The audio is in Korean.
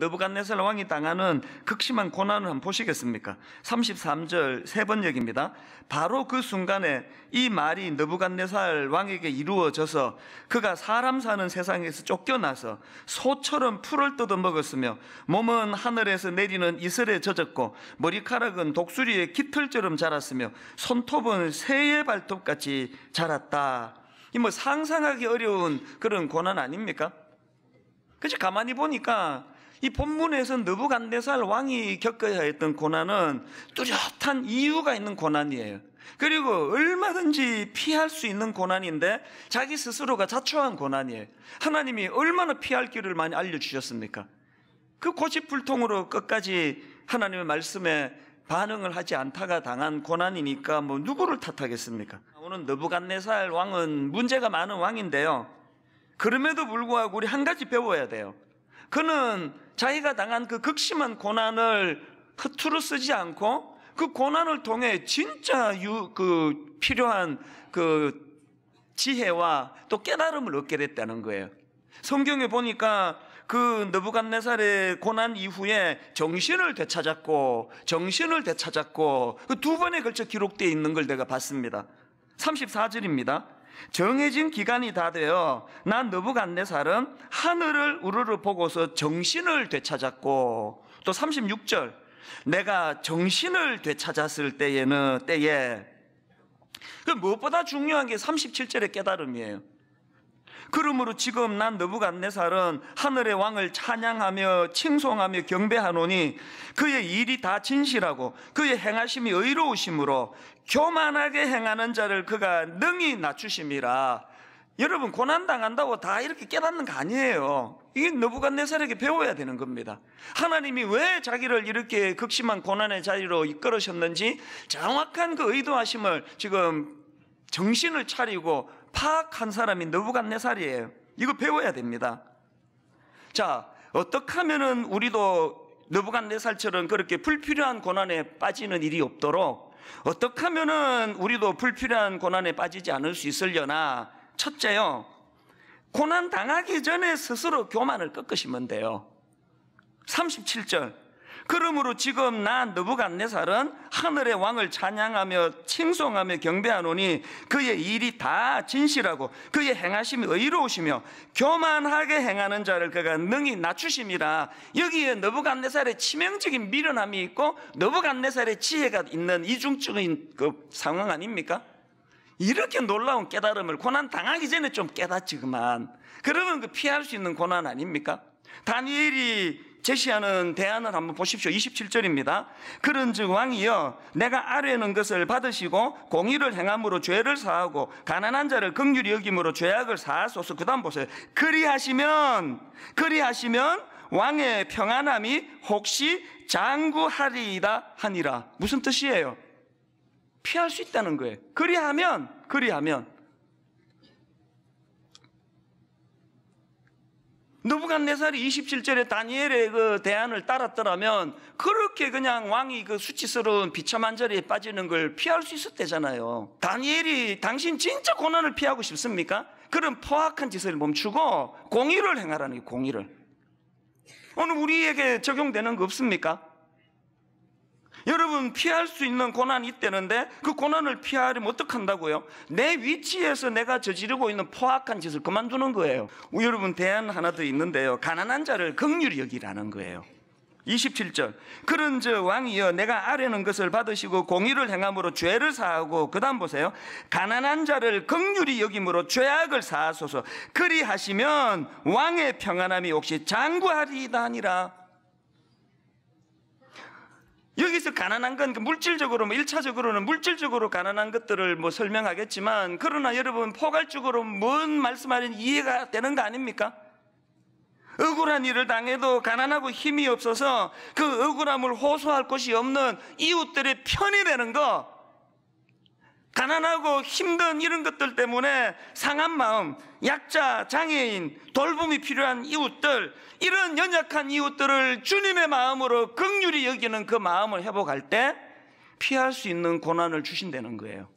느부갓네살 왕이 당하는 극심한 고난을 한번 보시겠습니까? 33절 세 번역입니다. 바로 그 순간에 이 말이 느부갓네살 왕에게 이루어져서 그가 사람 사는 세상에서 쫓겨나서 소처럼 풀을 뜯어 먹었으며 몸은 하늘에서 내리는 이슬에 젖었고 머리카락은 독수리의 깃털처럼 자랐으며 손톱은 새의 발톱같이 자랐다. 이 뭐 상상하기 어려운 그런 고난 아닙니까? 그치 가만히 보니까 이 본문에서 느부갓네살 왕이 겪어야 했던 고난은 뚜렷한 이유가 있는 고난이에요. 그리고 얼마든지 피할 수 있는 고난인데 자기 스스로가 자초한 고난이에요. 하나님이 얼마나 피할 길을 많이 알려주셨습니까? 그 고집불통으로 끝까지 하나님의 말씀에 반응을 하지 않다가 당한 고난이니까 뭐 누구를 탓하겠습니까? 오늘 느부갓네살 왕은 문제가 많은 왕인데요. 그럼에도 불구하고 우리 한 가지 배워야 돼요. 그는 자기가 당한 그 극심한 고난을 허투루 쓰지 않고 그 고난을 통해 진짜 유, 그 필요한 그 지혜와 또 깨달음을 얻게 됐다는 거예요. 성경에 보니까 그 느부갓네살의 고난 이후에 정신을 되찾았고 정신을 되찾았고 그 두 번에 걸쳐 기록되어 있는 걸 내가 봤습니다. 34절입니다. 정해진 기간이 다 되어 난 느부갓네살은 하늘을 우르르 보고서 정신을 되찾았고 또 36절 내가 정신을 되찾았을 때에는 때에 그 무엇보다 중요한 게 37절의 깨달음이에요. 그러므로 지금 난 느부갓네살은 하늘의 왕을 찬양하며 칭송하며 경배하노니 그의 일이 다 진실하고 그의 행하심이 의로우심으로 교만하게 행하는 자를 그가 능히 낮추심이라. 여러분 고난 당한다고 다 이렇게 깨닫는 거 아니에요. 이게 느부갓네살에게 배워야 되는 겁니다. 하나님이 왜 자기를 이렇게 극심한 고난의 자리로 이끌으셨는지 정확한 그 의도하심을 지금 정신을 차리고 파악한 사람이 느부갓네살이에요. 이거 배워야 됩니다. 자, 어떻게 하면은 우리도 느부갓네살처럼 그렇게 불필요한 고난에 빠지는 일이 없도록 어떻게 하면은 우리도 불필요한 고난에 빠지지 않을 수 있으려나? 첫째요. 고난 당하기 전에 스스로 교만을 꺾으시면 돼요. 37절. 그러므로 지금 난 느부갓네살은 하늘의 왕을 찬양하며 칭송하며 경배하노니 그의 일이 다 진실하고 그의 행하심이 의로우시며 교만하게 행하는 자를 그가 능히 낮추심이라 여기에 느부갓네살의 치명적인 미련함이 있고 느부갓네살의 지혜가 있는 이중적인 그 상황 아닙니까? 이렇게 놀라운 깨달음을 고난 당하기 전에 좀 깨닫지 그만 그러면 그 피할 수 있는 고난 아닙니까? 다니엘이 제시하는 대안을 한번 보십시오. 27절입니다. 그런즉 왕이여 내가 아뢰는 것을 받으시고 공의를 행함으로 죄를 사하고 가난한 자를 긍휼히 여김으로 죄악을 사하소서. 그다음 보세요. 그리하시면 그리하시면 왕의 평안함이 혹시 장구하리이다 하니라. 무슨 뜻이에요? 피할 수 있다는 거예요. 그리하면 그리하면 누부갓네살이 27절에 다니엘의 그 대안을 따랐더라면 그렇게 그냥 왕이 그 수치스러운 비참한 자리에 빠지는 걸 피할 수 있었대잖아요. 다니엘이 당신 진짜 고난을 피하고 싶습니까? 그런 포악한 짓을 멈추고 공의를 행하라는 게 공의를. 오늘 우리에게 적용되는 거 없습니까? 여러분 피할 수 있는 고난이 있다는데 그 고난을 피하려면 어떡한다고요? 내 위치에서 내가 저지르고 있는 포악한 짓을 그만두는 거예요. 여러분 대안 하나 더 있는데요. 가난한 자를 극률히 여기라는 거예요. 27절 그런 저 왕이여 내가 아뢰는 것을 받으시고 공의를 행함으로 죄를 사하고 그 다음 보세요 가난한 자를 극률이 여김으로 죄악을 사하소서 그리하시면 왕의 평안함이 혹시 장구하리다니라 아 여기서 가난한 건 그 물질적으로 뭐 1차적으로는 물질적으로 가난한 것들을 뭐 설명하겠지만 그러나 여러분 포괄적으로 뭔 말씀하는 이해가 되는 거 아닙니까? 억울한 일을 당해도 가난하고 힘이 없어서 그 억울함을 호소할 곳이 없는 이웃들의 편이 되는 거 가난하고 힘든 이런 것들 때문에 상한 마음, 약자, 장애인, 돌봄이 필요한 이웃들, 이런 연약한 이웃들을 주님의 마음으로 극률히 여기는 그 마음을 회복할 때 피할 수 있는 고난을 주신다는 거예요.